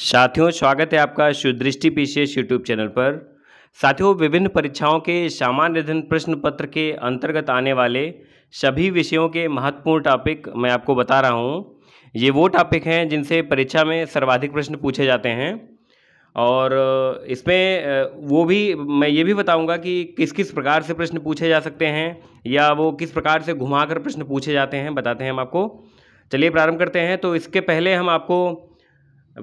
साथियों स्वागत है आपका सुदृष्टि पीसीएस यूट्यूब चैनल पर साथियों विभिन्न परीक्षाओं के सामान्य अध्ययन प्रश्न पत्र के अंतर्गत आने वाले सभी विषयों के महत्वपूर्ण टॉपिक मैं आपको बता रहा हूँ ये वो टॉपिक हैं जिनसे परीक्षा में सर्वाधिक प्रश्न पूछे जाते हैं और इसमें वो भी मैं ये भी बताऊंगा कि किस किस प्रकार से प्रश्न पूछे जा सकते हैं या वो किस प्रकार से घुमाकर प्रश्न पूछे जाते हैं बताते हैं हम आपको चलिए प्रारंभ करते हैं तो इसके पहले हम आपको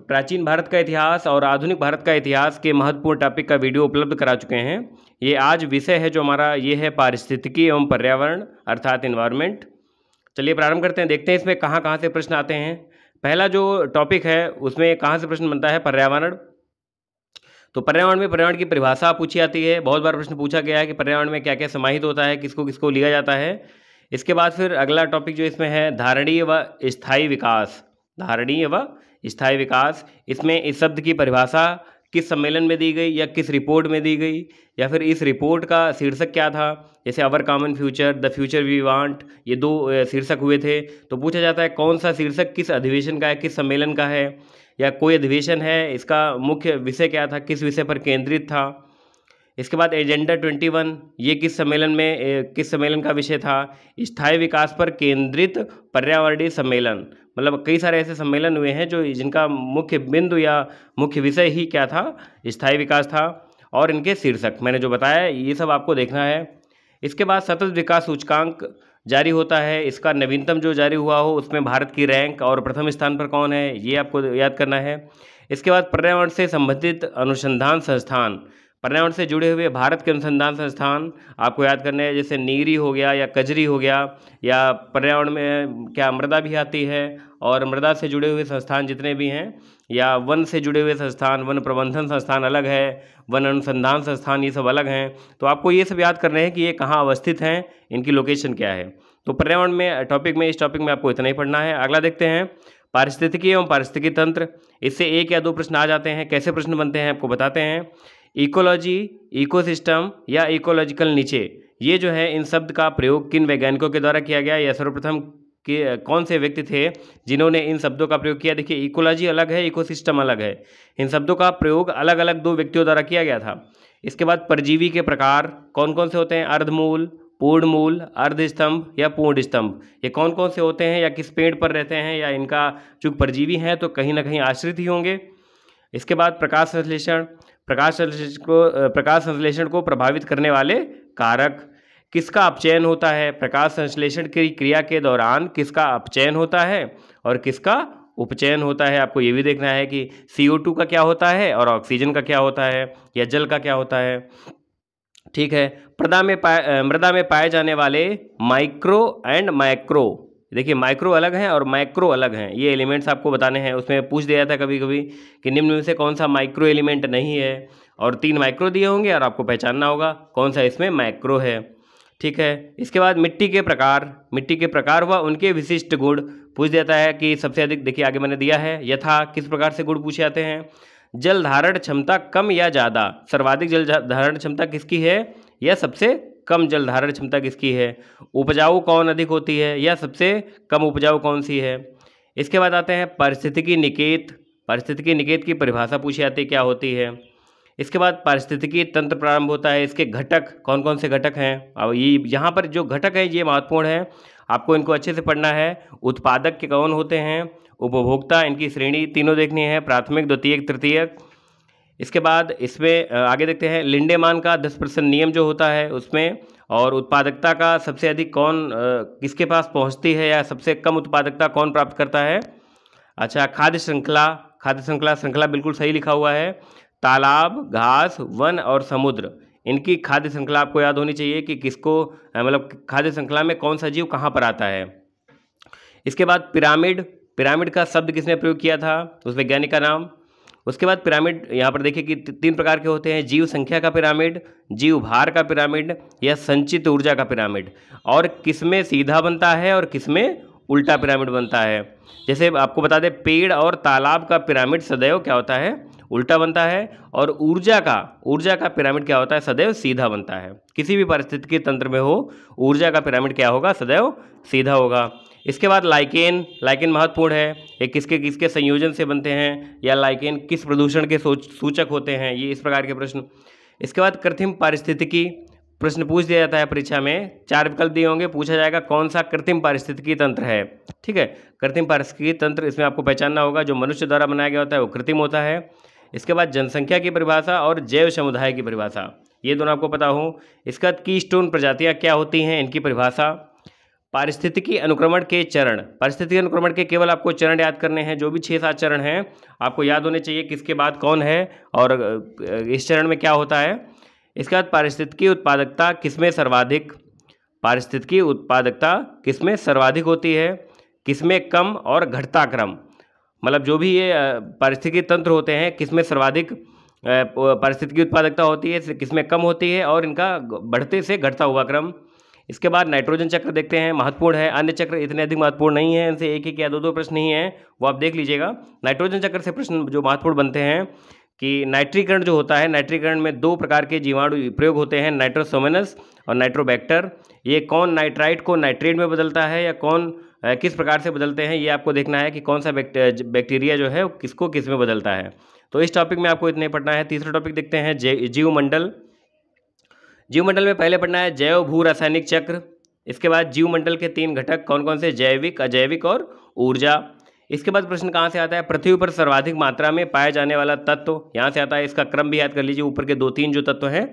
प्राचीन भारत का इतिहास और आधुनिक भारत का इतिहास के महत्वपूर्ण टॉपिक का वीडियो उपलब्ध करा चुके हैं ये आज विषय है जो हमारा ये है पारिस्थितिकी एवं पर्यावरण अर्थात इन्वायरमेंट चलिए प्रारंभ करते हैं देखते हैं इसमें कहाँ कहाँ से प्रश्न आते हैं पहला जो टॉपिक है उसमें कहाँ से प्रश्न बनता है पर्यावरण तो पर्यावरण में पर्यावरण की परिभाषा पूछी जाती है बहुत बार प्रश्न पूछा गया है कि पर्यावरण में क्या क्या समाहित होता है किसको किसको लिया जाता है इसके बाद फिर अगला टॉपिक जो इसमें है धारणीय व स्थायी विकास धारणीय व स्थायी विकास इसमें इस शब्द की परिभाषा किस सम्मेलन में दी गई या किस रिपोर्ट में दी गई या फिर इस रिपोर्ट का शीर्षक क्या था जैसे our common future the future we want ये दो शीर्षक हुए थे तो पूछा जाता है कौन सा शीर्षक किस अधिवेशन का है किस सम्मेलन का है या कोई अधिवेशन है इसका मुख्य विषय क्या था किस विषय पर केंद्रित था इसके बाद एजेंडा ट्वेंटी वन ये किस सम्मेलन में किस सम्मेलन का विषय था स्थायी विकास पर केंद्रित पर्यावरणीय सम्मेलन मतलब कई सारे ऐसे सम्मेलन हुए हैं जो जिनका मुख्य बिंदु या मुख्य विषय ही क्या था स्थायी विकास था और इनके शीर्षक मैंने जो बताया ये सब आपको देखना है इसके बाद सतत विकास सूचकांक जारी होता है इसका नवीनतम जो जारी हुआ हो उसमें भारत की रैंक और प्रथम स्थान पर कौन है ये आपको याद करना है इसके बाद पर्यावरण से संबंधित अनुसंधान संस्थान पर्यावरण से जुड़े हुए भारत के अनुसंधान संस्थान आपको याद करने हैं जैसे नीरी हो गया या कजरी हो गया या पर्यावरण में क्या मृदा भी आती है और मृदा से जुड़े हुए संस्थान जितने भी हैं या वन से जुड़े हुए संस्थान वन प्रबंधन संस्थान अलग है वन अनुसंधान संस्थान ये सब अलग हैं तो आपको ये सब याद रहे हैं कि ये कहाँ अवस्थित हैं इनकी लोकेशन क्या है तो पर्यावरण में टॉपिक में इस टॉपिक में आपको इतना ही पढ़ना है अगला देखते हैं पारिस्थितिकी एवं पारिस्थितिकी तंत्र इससे एक या दो प्रश्न आ जाते हैं कैसे प्रश्न बनते हैं आपको बताते हैं इकोलॉजी इकोसिस्टम या इकोलॉजिकल नीचे ये जो है इन शब्द का प्रयोग किन वैज्ञानिकों के द्वारा किया गया या सर्वप्रथम के कौन से व्यक्ति थे जिन्होंने इन शब्दों का प्रयोग किया देखिए इकोलॉजी अलग है इकोसिस्टम अलग है इन शब्दों का प्रयोग अलग अलग दो व्यक्तियों द्वारा किया गया था इसके बाद परजीवी के प्रकार कौन कौन से होते हैं अर्धमूल पूर्णमूल अर्धस्तंभ या पूर्ण स्तंभ ये कौन कौन से होते हैं या किस पेड़ पर रहते हैं या इनका चूँकि परजीवी हैं तो कहीं ना कहीं आश्रित ही होंगे इसके बाद प्रकाश संश्लेषण प्रकाश को प्रकाश संश्लेषण को प्रभावित करने वाले कारक किसका अपचयन होता है प्रकाश संश्लेषण की क्रिया के दौरान किसका अपचयन होता है और किसका उपचयन होता है आपको ये भी देखना है कि सी का क्या होता है और ऑक्सीजन का क्या होता है या जल का क्या होता है ठीक है मृदा में पाए मृदा में पाए जाने वाले माइक्रो एंड माइक्रो देखिए माइक्रो अलग हैं और माइक्रो अलग हैं ये एलिमेंट्स आपको बताने हैं उसमें पूछ दिया था कभी कभी कि निम्न में से कौन सा माइक्रो एलिमेंट नहीं है और तीन माइक्रो दिए होंगे और आपको पहचानना होगा कौन सा इसमें माइक्रो है ठीक है इसके बाद मिट्टी के प्रकार मिट्टी के प्रकार हुआ उनके विशिष्ट गुण पूछ देता है कि सबसे अधिक देखिए आगे मैंने दिया है यथा किस प्रकार से गुण पूछे जाते हैं जल धारण क्षमता कम या ज़्यादा सर्वाधिक जल धारण क्षमता किसकी है यह सबसे कम जल धारण क्षमता किसकी है उपजाऊ कौन अधिक होती है या सबसे कम उपजाऊ कौन सी है इसके बाद आते हैं पारिस्थितिकी निकेत पारिस्थितिकी निकेत की परिभाषा पूछी जाती है क्या होती है इसके बाद पारिस्थितिकी तंत्र प्रारंभ होता है इसके घटक कौन कौन से घटक हैं अब ये यहाँ पर जो घटक हैं ये महत्वपूर्ण है आपको इनको अच्छे से पढ़ना है उत्पादक के कौन होते हैं उपभोक्ता इनकी श्रेणी तीनों देखनी है प्राथमिक द्वितीयक तृतीयक इसके बाद इसमें आगे देखते हैं लिंडेमान का दस परसेंट नियम जो होता है उसमें और उत्पादकता का सबसे अधिक कौन किसके पास पहुंचती है या सबसे कम उत्पादकता कौन प्राप्त करता है अच्छा खाद्य श्रृंखला खाद्य श्रृंखला श्रृंखला बिल्कुल सही लिखा हुआ है तालाब घास वन और समुद्र इनकी खाद्य श्रृंखला आपको याद होनी चाहिए कि किसको मतलब खाद्य श्रृंखला में कौन सा जीव कहाँ पर आता है इसके बाद पिरामिड पिरामिड का शब्द किसने प्रयोग किया था तो उस वैज्ञानिक का नाम उसके बाद पिरामिड यहाँ पर देखिए कि तीन प्रकार के होते हैं जीव संख्या का पिरामिड जीव भार का पिरामिड या संचित ऊर्जा का पिरामिड और किसमें सीधा बनता है और किसमें उल्टा पिरामिड बनता है जैसे आपको बता दें पेड़ और तालाब का पिरामिड सदैव क्या होता है उल्टा बनता है और ऊर्जा का ऊर्जा का पिरामिड क्या होता है सदैव सीधा बनता है किसी भी परिस्थिति के तंत्र में हो ऊर्जा का पिरामिड क्या होगा सदैव सीधा होगा इसके बाद लाइकेन लाइकेन महत्वपूर्ण है ये किसके किसके संयोजन से बनते हैं या लाइकेन किस प्रदूषण के सूचक होते हैं ये इस प्रकार के प्रश्न इसके बाद कृत्रिम पारिस्थितिकी प्रश्न पूछ दिया जाता है परीक्षा में चार विकल्प दिए होंगे पूछा जाएगा कौन सा कृत्रिम पारिस्थितिकी तंत्र है ठीक है कृत्रिम पारिस्थितिकी तंत्र इसमें आपको पहचानना होगा जो मनुष्य द्वारा बनाया गया होता है वो कृत्रिम होता है इसके बाद जनसंख्या की परिभाषा और जैव समुदाय की परिभाषा ये दोनों आपको पता हो इसके बाद की स्टोन प्रजातियाँ क्या होती हैं इनकी परिभाषा पारिस्थितिकी अनुक्रमण के चरण पारिस्थितिकी अनुक्रमण के केवल आपको चरण याद करने हैं जो भी छः सात चरण हैं आपको याद होने चाहिए किसके बाद कौन है और इस चरण में क्या होता है इसके बाद पारिस्थितिकी उत्पादकता किसमें सर्वाधिक पारिस्थितिकी उत्पादकता किसमें सर्वाधिक होती है किसमें कम और घटता क्रम मतलब जो भी ये पारिस्थितिकी तंत्र होते हैं किसमें सर्वाधिक पारिस्थितिकी उत्पादकता होती है किसमें कम होती है और इनका बढ़ते से घटता हुआ क्रम इसके बाद नाइट्रोजन चक्र देखते हैं महत्वपूर्ण है अन्य चक्र इतने अधिक महत्वपूर्ण नहीं है इनसे एक एक या दो दो प्रश्न ही हैं वो आप देख लीजिएगा नाइट्रोजन चक्र से प्रश्न जो महत्वपूर्ण बनते हैं कि नाइट्रीकरण जो होता है नाइट्रीकरण में दो प्रकार के जीवाणु प्रयोग होते हैं नाइट्रोसोमेनस और नाइट्रोबैक्टर ये कौन नाइट्राइट को नाइट्रेट में बदलता है या कौन किस प्रकार से बदलते हैं ये आपको देखना है कि कौन सा बैक्टीरिया जो है किसको किस में बदलता है तो इस टॉपिक में आपको इतने पढ़ना है तीसरा टॉपिक देखते हैं जीवमंडल जीवमंडल में पहले पढ़ना है जैव भू रासायनिक चक्र इसके बाद जीवमंडल के तीन घटक कौन कौन से जैविक अजैविक और ऊर्जा इसके बाद प्रश्न कहाँ से आता है पृथ्वी पर सर्वाधिक मात्रा में पाया जाने वाला तत्व यहाँ से आता है इसका क्रम भी याद कर लीजिए ऊपर के दो तीन जो तत्व हैं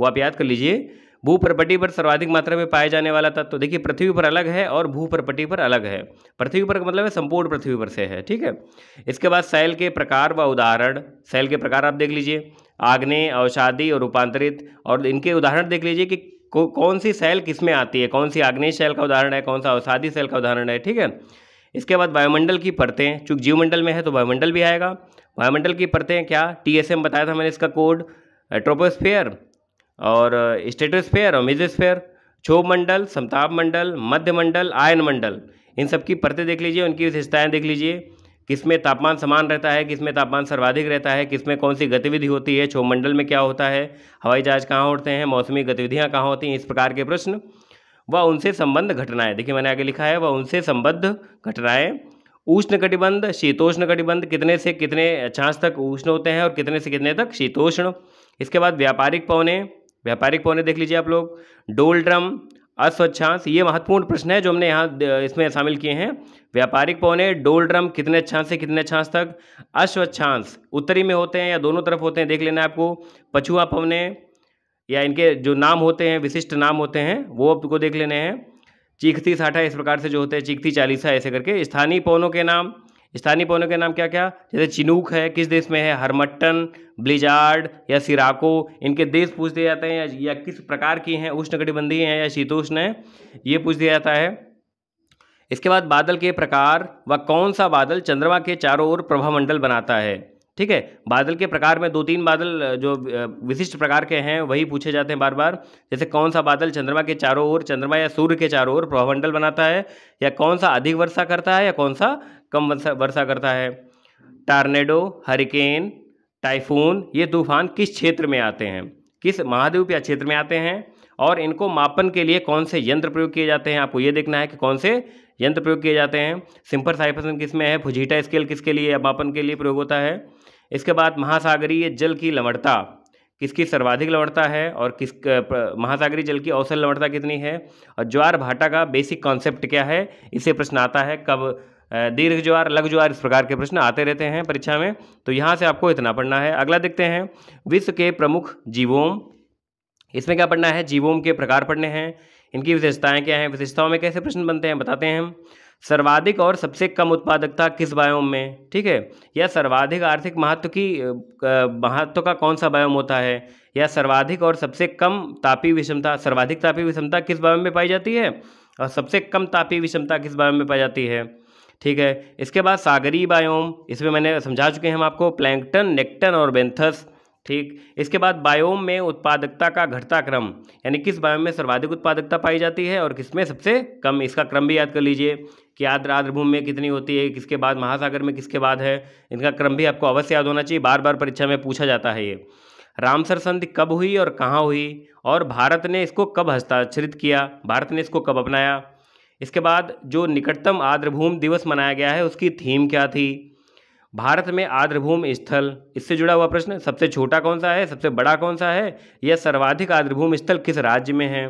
वो आप याद कर लीजिए भू भूपरपटी पर सर्वाधिक मात्रा में पाया जाने वाला तत्व देखिए पृथ्वी पर अलग है और भू भूपरपटी पर अलग है पृथ्वी पर का मतलब है संपूर्ण पृथ्वी पर से है ठीक है इसके बाद शैल के प्रकार व उदाहरण शैल के प्रकार आप देख लीजिए आग्ने अवसादी और रूपांतरित और इनके उदाहरण देख लीजिए कि कौन सी सेल किस में आती है कौन सी आग्नेय सेल का उदाहरण है कौन सा अवसादी सेल का उदाहरण है ठीक है इसके बाद वायुमंडल की परतें चूँकि जीवमंडल में है तो वायुमंडल भी आएगा वायुमंडल की परतें क्या एम बताया था मैंने इसका कोड ट्रोपोस्फेयर और स्टेटोस्फेयर और मिजोस्फेयर क्षोभ मंडल समताप मंडल मध्य मंडल आयन मंडल इन सब की परतें देख लीजिए उनकी विशेषताएं देख लीजिए किसमें तापमान समान रहता है किसमें तापमान सर्वाधिक रहता है किसमें कौन सी गतिविधि होती है छोमंडल में क्या होता है हवाई जहाज कहाँ उड़ते हैं मौसमी गतिविधियाँ कहाँ होती हैं इस प्रकार के प्रश्न व उनसे संबद्ध घटनाएं देखिए मैंने आगे लिखा है व उनसे संबद्ध घटनाएं उष्ण कटिबंध शीतोष्ण कटिबंध कितने से कितने अक्षांश तक उष्ण होते हैं और कितने से कितने तक शीतोष्ण इसके बाद व्यापारिक पौने व्यापारिक पौने देख लीजिए आप लोग डोल ड्रम अस्वच्छांश ये महत्वपूर्ण प्रश्न है जो हमने यहाँ इसमें शामिल किए हैं व्यापारिक पौने डोल ड्रम कितने अच्छांश से कितने अच्छांश तक अश्वच्छांश उत्तरी में होते हैं या दोनों तरफ होते हैं देख लेना आपको पछुआ पौने या इनके जो नाम होते हैं विशिष्ट नाम होते हैं वो आपको देख लेने हैं चीखती साठा इस प्रकार से जो होते हैं चीखती चालीसा ऐसे करके स्थानीय पौनों के नाम स्थानीय पौधों के नाम क्या क्या जैसे चिनूक है किस देश में है हरमट्टन ब्लिजार्ड या सिराको इनके देश पूछ दिए जाते हैं या किस प्रकार की हैं उष्णकटिबंधीय हैं या शीतोष्ण है ये पूछ दिया जाता है इसके बाद बादल के प्रकार व कौन सा बादल चंद्रमा के चारों ओर प्रभामंडल बनाता है ठीक है बादल के प्रकार में दो तीन बादल जो विशिष्ट प्रकार के हैं वही पूछे जाते हैं बार बार जैसे कौन सा बादल चंद्रमा के चारों ओर चंद्रमा या सूर्य के चारों ओर प्रभामंडल बनाता है या कौन सा अधिक वर्षा करता है या कौन सा कम वर्षा करता है टार्नेडो हरिकेन टाइफून ये तूफान किस क्षेत्र में आते हैं किस महाद्वीप या क्षेत्र में आते हैं और इनको मापन के लिए कौन से यंत्र प्रयोग किए जाते हैं आपको ये देखना है कि कौन से यंत्र प्रयोग किए जाते हैं सिंपर साइफसन किस में है फुजीटा स्केल किसके लिए या मापन के लिए प्रयोग होता है इसके बाद महासागरीय जल की लवणता किसकी सर्वाधिक लवणता है और किस महासागरीय जल की औसत लवणता कितनी है और ज्वार भाटा का बेसिक कॉन्सेप्ट क्या है इससे प्रश्न आता है कब दीर्घ ज्वार लघु ज्वार इस प्रकार के प्रश्न आते रहते हैं परीक्षा में तो यहाँ से आपको इतना पढ़ना है अगला देखते हैं विश्व के प्रमुख जीवोम इसमें क्या पढ़ना है जीवोम के प्रकार पढ़ने हैं इनकी विशेषताएं क्या हैं विशेषताओं में कैसे प्रश्न बनते हैं बताते हैं हम सर्वाधिक और सबसे कम उत्पादकता किस बायोम में ठीक है या सर्वाधिक आर्थिक महत्व की महत्व का कौन सा बायोम होता है या सर्वाधिक और सबसे कम तापी विषमता सर्वाधिक तापी विषमता किस बायोम में पाई जाती है और सबसे कम तापी विषमता किस बायोम में पाई जाती है ठीक है इसके बाद सागरी बायोम इसमें मैंने समझा चुके हैं हम आपको प्लैंकटन नेक्टन और बेंथस ठीक इसके बाद बायोम में उत्पादकता का घटता क्रम यानी किस बायोम में सर्वाधिक उत्पादकता पाई जाती है और किस में सबसे कम इसका क्रम भी याद कर लीजिए कि आर्द्र आर्द्र भूमि में कितनी होती है किसके बाद महासागर में किसके बाद है इनका क्रम भी आपको अवश्य याद होना चाहिए बार बार परीक्षा में पूछा जाता है ये रामसर संधि कब हुई और कहाँ हुई और भारत ने इसको कब हस्ताक्षरित किया भारत ने इसको कब अपनाया इसके बाद जो निकटतम आर्द्रभूमि दिवस मनाया गया है उसकी थीम क्या थी भारत में आर्द्रभूमि स्थल इससे जुड़ा हुआ प्रश्न सबसे छोटा कौन सा है सबसे बड़ा कौन सा है या सर्वाधिक आर्द्रभूमि स्थल किस राज्य में है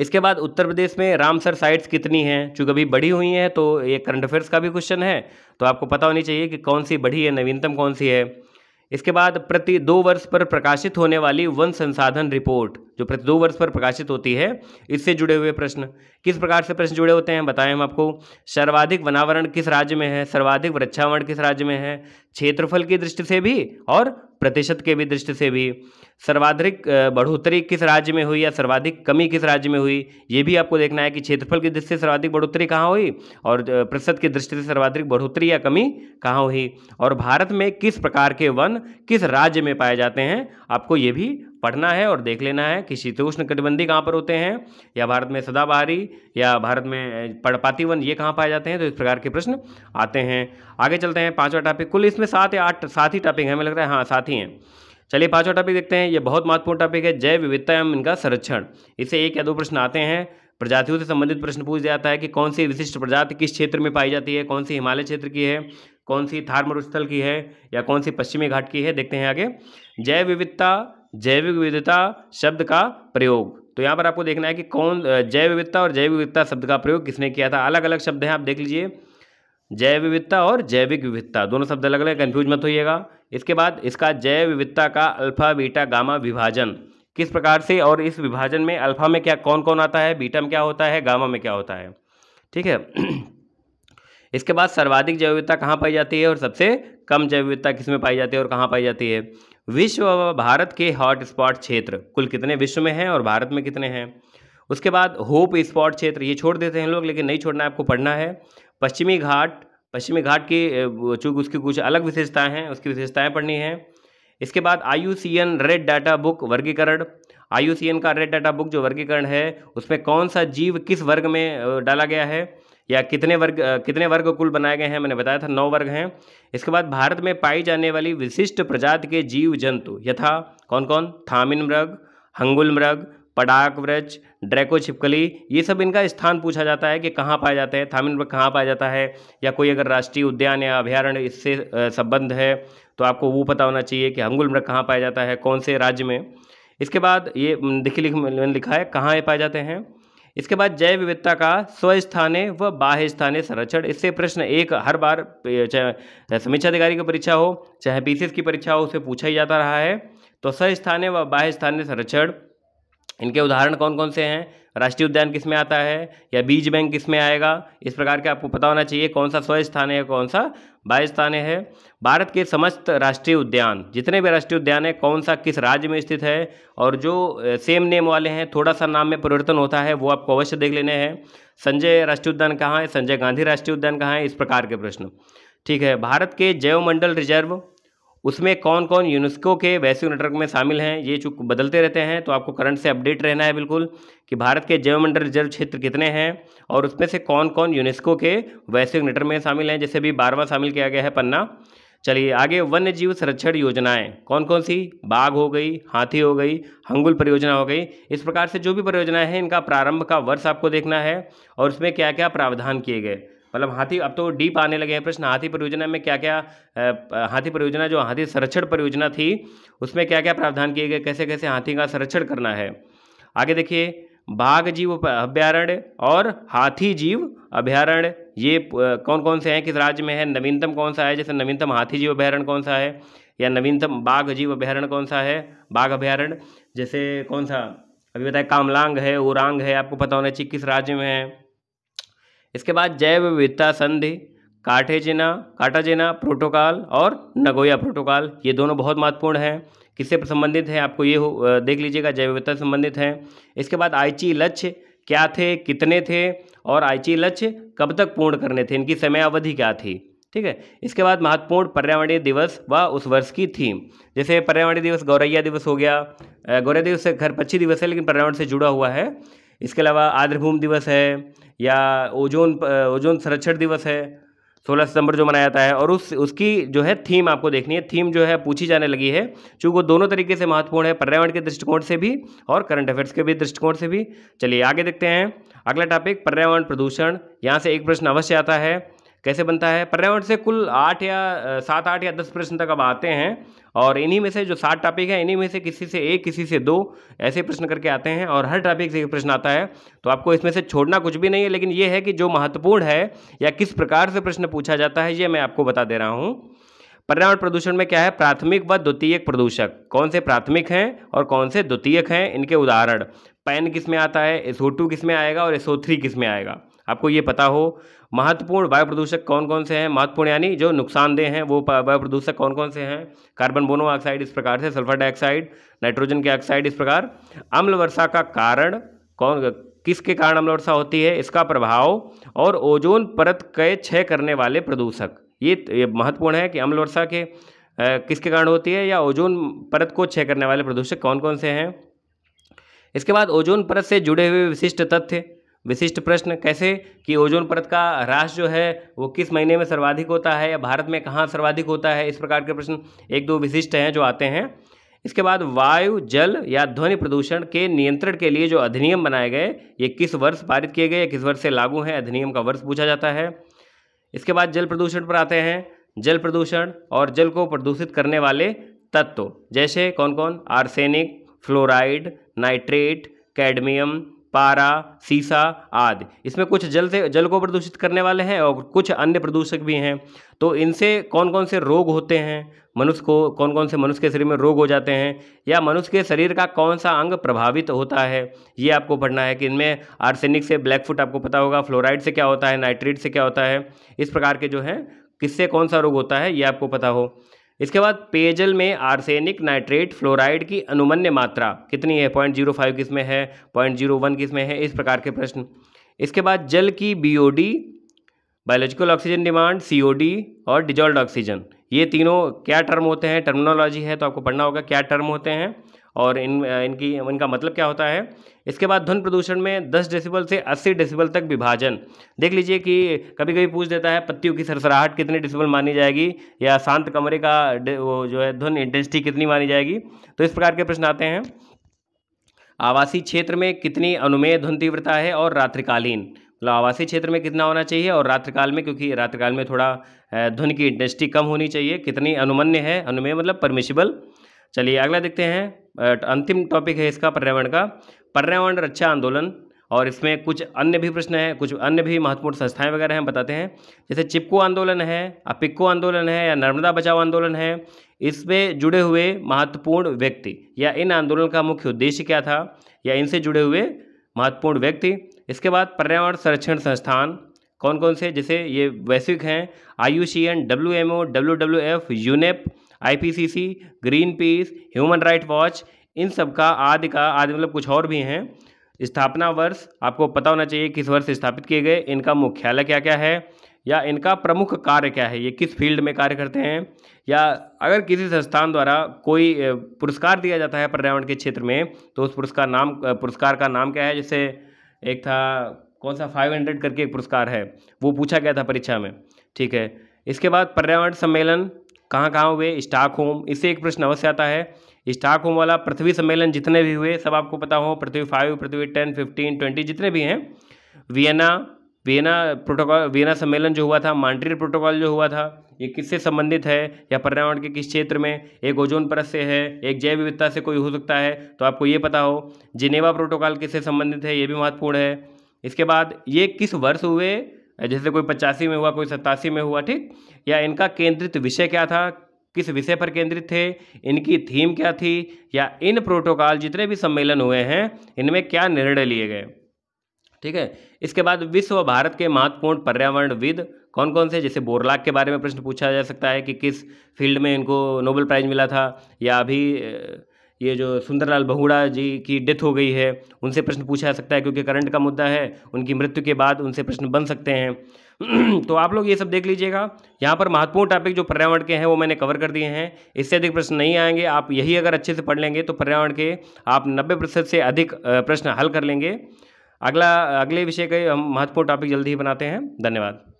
इसके बाद उत्तर प्रदेश में रामसर साइट्स कितनी हैं चूँकि अभी बढ़ी हुई हैं तो ये करंट अफेयर्स का भी क्वेश्चन है तो आपको पता होनी चाहिए कि कौन सी बढ़ी है नवीनतम कौन सी है इसके बाद प्रति दो वर्ष पर प्रकाशित होने वाली वन संसाधन रिपोर्ट जो प्रति दो वर्ष पर प्रकाशित होती है इससे जुड़े हुए प्रश्न किस प्रकार से प्रश्न जुड़े होते हैं बताएं हम आपको सर्वाधिक वनावरण किस राज्य में है सर्वाधिक वृक्षावरण किस राज्य में है क्षेत्रफल की दृष्टि से भी और प्रतिशत के भी दृष्टि से भी सर्वाधिक बढ़ोतरी किस राज्य में हुई या सर्वाधिक कमी किस राज्य में हुई ये भी आपको देखना है कि क्षेत्रफल की दृष्टि से सर्वाधिक बढ़ोतरी कहाँ हुई और प्रतिशत की दृष्टि से सर्वाधिक बढ़ोतरी या कमी कहाँ हुई और भारत में किस प्रकार के वन किस राज्य में पाए जाते हैं आपको ये भी पढ़ना है और देख लेना है कि शीतोष्ण कटिबंधी कहाँ पर होते हैं या भारत में सदाबहारी या भारत में पड़पाती वन ये कहाँ पाए जाते हैं तो इस प्रकार के प्रश्न आते हैं आगे चलते हैं पाँचवा टॉपिक कुल इसमें सात या आठ सात ही टॉपिक हमें लग रहा है हाँ सात ही हैं चलिए पांचवा टॉपिक देखते हैं ये बहुत महत्वपूर्ण टॉपिक है जैव विविधता एवं इनका संरक्षण इससे एक या दो प्रश्न आते हैं प्रजातियों से संबंधित प्रश्न पूछ जाता है कि कौन सी विशिष्ट प्रजाति किस क्षेत्र में पाई जाती है कौन सी हिमालय क्षेत्र की है कौन सी थार मरुस्थल की है या कौन सी पश्चिमी घाट की है देखते हैं आगे जैव विविधता जैविक विविधता शब्द का प्रयोग तो यहाँ पर आपको देखना है कि कौन जैव विविधता और जैविक विविधता शब्द का प्रयोग किसने किया था अलग अलग शब्द हैं आप देख लीजिए जैव विविधता और जैविक विविधता दोनों शब्द अलग अलग कन्फ्यूज मत होइएगा इसके बाद इसका जैव विविधता का अल्फा बीटा गामा विभाजन किस प्रकार से और इस विभाजन में अल्फा में क्या कौन कौन आता है बीटा में क्या होता है गामा में क्या होता है ठीक है इसके बाद सर्वाधिक जैव विविधता कहाँ पाई जाती है और सबसे कम जैव विविधता किस में पाई जाती है और कहाँ पाई जाती है विश्व व भारत के हॉटस्पॉट क्षेत्र कुल कितने विश्व में हैं और भारत में कितने हैं उसके बाद होप स्पॉट क्षेत्र ये छोड़ देते हैं लोग लेकिन नहीं छोड़ना आपको पढ़ना है पश्चिमी घाट पश्चिमी घाट की चूँकि उसकी कुछ अलग विशेषताएँ हैं उसकी विशेषताएँ पढ़नी हैं इसके बाद आई रेड डाटा बुक वर्गीकरण आई का रेड डाटा बुक जो वर्गीकरण है उसमें कौन सा जीव किस वर्ग में डाला गया है या कितने वर्ग कितने वर्ग कुल बनाए गए हैं मैंने बताया था नौ वर्ग हैं इसके बाद भारत में पाई जाने वाली विशिष्ट प्रजाति के जीव जंतु यथा कौन कौन थामिन मृग हंगुल मृग पडाक व्रज ड्रैको छिपकली ये सब इनका स्थान पूछा जाता है कि कहाँ पाया जाता है थामिन मृग कहाँ पाया जाता है या कोई अगर राष्ट्रीय उद्यान या अभ्यारण्य इससे संबंध है तो आपको वो पता होना चाहिए कि हंगुल मृग कहाँ पाया जाता है कौन से राज्य में इसके बाद ये दिखी लिख लिखा है कहाँ ये पाए जाते हैं इसके बाद जैव विविधता का स्वस्थाने व बाह्य स्थानीय संरक्षण इससे प्रश्न एक हर बार चाहे समीक्षा अधिकारी की परीक्षा हो चाहे पीसीएस की परीक्षा हो उसे पूछा ही जाता रहा है तो स्वस्थाने व बाह्य स्थानीय संरक्षण इनके उदाहरण कौन कौन से हैं राष्ट्रीय उद्यान किस में आता है या बीज बैंक किस में आएगा इस प्रकार के आपको पता होना चाहिए कौन सा स्वय स्थान है कौन सा बाह्य स्थान है भारत के समस्त राष्ट्रीय उद्यान जितने भी राष्ट्रीय उद्यान है कौन सा किस राज्य में स्थित है और जो सेम नेम वाले हैं थोड़ा सा नाम में परिवर्तन होता है वो आपको अवश्य देख लेने हैं संजय राष्ट्रीय उद्यान कहाँ है संजय गांधी राष्ट्रीय उद्यान कहाँ है इस प्रकार के प्रश्न ठीक है भारत के जैवमंडल रिजर्व उसमें कौन कौन यूनेस्को के वैश्विक नेटवर्क में शामिल हैं ये चूँकि बदलते रहते हैं तो आपको करंट से अपडेट रहना है बिल्कुल कि भारत के जैवमंडल रिजर्व क्षेत्र कितने हैं और उसमें से कौन कौन यूनेस्को के वैश्विक नेटवर्क में शामिल हैं जैसे भी बारवा शामिल किया गया है पन्ना चलिए आगे वन्य जीव संरक्षण योजनाएं कौन कौन सी बाघ हो गई हाथी हो गई हंगुल परियोजना हो गई इस प्रकार से जो भी परियोजनाएं हैं इनका प्रारंभ का वर्ष आपको देखना है और उसमें क्या क्या प्रावधान किए गए मतलब हाथी अब तो डीप आने लगे हैं प्रश्न हाथी परियोजना में क्या क्या हाथी परियोजना जो हाथी संरक्षण परियोजना थी उसमें क्या क्या प्रावधान किए गए कैसे कैसे हाथी का संरक्षण करना है आगे देखिए बाघ जीव अभ्यारण्य और हाथी जीव अभ्यारण्य ये कौन कौन से हैं किस राज्य में है नवीनतम कौन सा है जैसे नवीनतम हाथी जीव अभ्यारण्य कौन सा है या नवीनतम बाघ जीव अभ्यारण्य कौन सा है बाघ अभ्यारण्य जैसे कौन सा अभी बताए कामलांग है ओरांग है आपको पता होना चाहिए किस राज्य में है इसके बाद जैव विविधता संधि काठेजिना काटाजिना प्रोटोकॉल और नगोया प्रोटोकॉल ये दोनों बहुत महत्वपूर्ण हैं किससे संबंधित हैं आपको ये हो देख लीजिएगा जैव विविधता से संबंधित हैं इसके बाद आईची लक्ष्य क्या थे कितने थे और आईची लक्ष्य कब तक पूर्ण करने थे इनकी समय अवधि क्या थी ठीक है इसके बाद महत्वपूर्ण पर्यावरणीय दिवस व उस वर्ष की थीम जैसे पर्यावरणीय दिवस गौरैया दिवस हो गया गौरैया दिवस घर पक्षी दिवस है लेकिन पर्यावरण से जुड़ा हुआ है इसके अलावा आर्द्रभूमि दिवस है या ओजोन ओजोन संरक्षण दिवस है सोलह सितंबर जो मनाया जाता है और उस उसकी जो है थीम आपको देखनी है थीम जो है पूछी जाने लगी है चूँकि वो दोनों तरीके से महत्वपूर्ण है पर्यावरण के दृष्टिकोण से भी और करंट अफेयर्स के भी दृष्टिकोण से भी चलिए आगे देखते हैं अगला टॉपिक पर्यावरण प्रदूषण यहाँ से एक प्रश्न अवश्य आता है कैसे बनता है पर्यावरण से कुल आठ या सात आठ या दस प्रश्न तक अब आते हैं और इन्हीं में से जो सात टॉपिक है इन्हीं में से किसी से एक किसी से दो ऐसे प्रश्न करके आते हैं और हर टॉपिक से एक प्रश्न आता है तो आपको इसमें से छोड़ना कुछ भी नहीं है लेकिन ये है कि जो महत्वपूर्ण है या किस प्रकार से प्रश्न पूछा जाता है ये मैं आपको बता दे रहा हूँ पर्यावरण प्रदूषण में क्या है प्राथमिक व द्वितीयक प्रदूषक कौन से प्राथमिक हैं और कौन से द्वितीयक हैं इनके उदाहरण पैन किस में आता है एसओ टू किस में आएगा और एसओ थ्री किस में आएगा आपको ये पता हो महत्वपूर्ण वायु प्रदूषक कौन कौन से हैं महत्वपूर्ण यानी जो नुकसानदेह हैं वो वायु प्रदूषक कौन कौन से हैं कार्बन मोनोऑक्साइड इस प्रकार से सल्फर डाइऑक्साइड नाइट्रोजन के ऑक्साइड इस प्रकार अम्ल वर्षा का कारण कौन किसके कारण अम्ल वर्षा होती है इसका प्रभाव और ओजोन परत के क्षय करने वाले प्रदूषक ये, ये महत्वपूर्ण है कि अम्ल वर्षा के किसके कारण होती है या ओजोन परत को क्षय करने वाले प्रदूषक कौन कौन से हैं इसके बाद ओजोन परत से जुड़े हुए विशिष्ट तथ्य विशिष्ट प्रश्न कैसे कि ओजोन परत का ह्रास जो है वो किस महीने में सर्वाधिक होता है या भारत में कहाँ सर्वाधिक होता है इस प्रकार के प्रश्न एक दो विशिष्ट हैं जो आते हैं इसके बाद वायु जल या ध्वनि प्रदूषण के नियंत्रण के लिए जो अधिनियम बनाए गए ये किस वर्ष पारित किए गए किस वर्ष से लागू हैं अधिनियम का वर्ष पूछा जाता है इसके बाद जल प्रदूषण पर आते हैं जल प्रदूषण और जल को प्रदूषित करने वाले तत्व जैसे कौन कौन आर्सेनिक फ्लोराइड नाइट्रेट कैडमियम पारा सीसा आदि इसमें कुछ जल से जल को प्रदूषित करने वाले हैं और कुछ अन्य प्रदूषक भी हैं तो इनसे कौन कौन से रोग होते हैं मनुष्य को कौन कौन से मनुष्य के शरीर में रोग हो जाते हैं या मनुष्य के शरीर का कौन सा अंग प्रभावित होता है ये आपको पढ़ना है कि इनमें आर्सेनिक से ब्लैकफुट आपको पता होगा फ्लोराइड से क्या होता है नाइट्रेट से क्या होता है इस प्रकार के जो हैं किससे कौन सा रोग होता है ये आपको पता हो इसके बाद पेयजल में आर्सेनिक नाइट्रेट फ्लोराइड की अनुमन्य मात्रा कितनी है पॉइंट जीरो फाइव किस में है पॉइंट जीरो वन किस में है इस प्रकार के प्रश्न इसके बाद जल की BOD biological oxygen demand COD और डिजॉल्ड ऑक्सीजन ये तीनों क्या टर्म होते हैं टर्मिनोलॉजी है तो आपको पढ़ना होगा क्या टर्म होते हैं और इन इनकी इनका मतलब क्या होता है इसके बाद ध्वन प्रदूषण में 10 डेसिबल से 80 डेसिबल तक विभाजन देख लीजिए कि कभी कभी पूछ देता है पत्तियों की सरसराहट कितनी डेसिबल मानी जाएगी या शांत कमरे का वो जो है ध्वन इंटेंसिटी कितनी मानी जाएगी तो इस प्रकार के प्रश्न आते हैं आवासीय क्षेत्र में कितनी अनुमेय ध्वन तीव्रता है और रात्रिकालीन मतलब आवासीय क्षेत्र में कितना होना चाहिए और रात्रिकाल में क्योंकि रात्रिकाल में थोड़ा धुन की इंटेंसिटी कम होनी चाहिए कितनी अनुमन्य है अनुमेय मतलब परमिशिबल चलिए अगला देखते हैं अंतिम टॉपिक है इसका पर्यावरण का पर्यावरण रक्षा आंदोलन और इसमें कुछ अन्य भी प्रश्न हैं कुछ अन्य भी महत्वपूर्ण संस्थाएं वगैरह हैं बताते हैं जैसे चिपको आंदोलन है अपिक्को आंदोलन है या नर्मदा बचाओ आंदोलन है इसमें जुड़े हुए महत्वपूर्ण व्यक्ति या इन आंदोलन का मुख्य उद्देश्य क्या था या इनसे जुड़े हुए महत्वपूर्ण व्यक्ति इसके बाद पर्यावरण संरक्षण संस्थान कौन कौन से जैसे ये वैश्विक हैं I U C N W M O W W F UNEP I P C C green peace human right watch इन सब का आदि का आदि मतलब कुछ और भी हैं स्थापना वर्ष आपको पता होना चाहिए किस वर्ष स्थापित किए गए इनका मुख्यालय क्या क्या है या इनका प्रमुख कार्य क्या है ये किस फील्ड में कार्य करते हैं या अगर किसी संस्थान द्वारा कोई पुरस्कार दिया जाता है पर्यावरण के क्षेत्र में तो उस पुरस्कार नाम पुरस्कार का नाम क्या है जैसे एक था कौन सा फाइव हंड्रेड करके एक पुरस्कार है वो पूछा गया था परीक्षा में ठीक है इसके बाद पर्यावरण सम्मेलन कहाँ कहाँ हुए स्टाक होम इससे एक प्रश्न अवश्य आता है स्टाक होम वाला पृथ्वी सम्मेलन जितने भी हुए सब आपको पता हो Prithvi five Prithvi ten fifteen twenty जितने भी हैं वियना वियना प्रोटोकॉल वियना सम्मेलन जो हुआ था मॉन्ट्रियल प्रोटोकॉल जो हुआ था ये किससे संबंधित है या पर्यावरण के किस क्षेत्र में एक ओजोन परत से है एक जैव विविधता से कोई हो सकता है तो आपको ये पता हो जिनेवा प्रोटोकॉल किससे संबंधित है ये भी महत्वपूर्ण है इसके बाद ये किस वर्ष हुए जैसे कोई पचासी में हुआ कोई सतासी में हुआ ठीक या इनका केंद्रित विषय क्या था किस विषय पर केंद्रित थे इनकी थीम क्या थी या इन प्रोटोकॉल जितने भी सम्मेलन हुए हैं इनमें क्या निर्णय लिए गए ठीक है इसके बाद विश्व भारत के महत्वपूर्ण पर्यावरणविद कौन कौन से जैसे बोरलाग के बारे में प्रश्न पूछा जा सकता है कि किस फील्ड में इनको नोबेल प्राइज़ मिला था या अभी ये जो सुंदरलाल बहुड़ा जी की डेथ हो गई है उनसे प्रश्न पूछा जा सकता है क्योंकि करंट का मुद्दा है उनकी मृत्यु के बाद उनसे प्रश्न बन सकते हैं तो आप लोग ये सब देख लीजिएगा यहाँ पर महत्वपूर्ण टॉपिक जो पर्यावरण के हैं वो मैंने कवर कर दिए हैं इससे अधिक प्रश्न नहीं आएंगे आप यही अगर अच्छे से पढ़ लेंगे तो पर्यावरण के आप नब्बे प्रतिशत से अधिक प्रश्न हल कर लेंगे अगला अगले विषय के हम महत्वपूर्ण टॉपिक जल्दी ही बनाते हैं धन्यवाद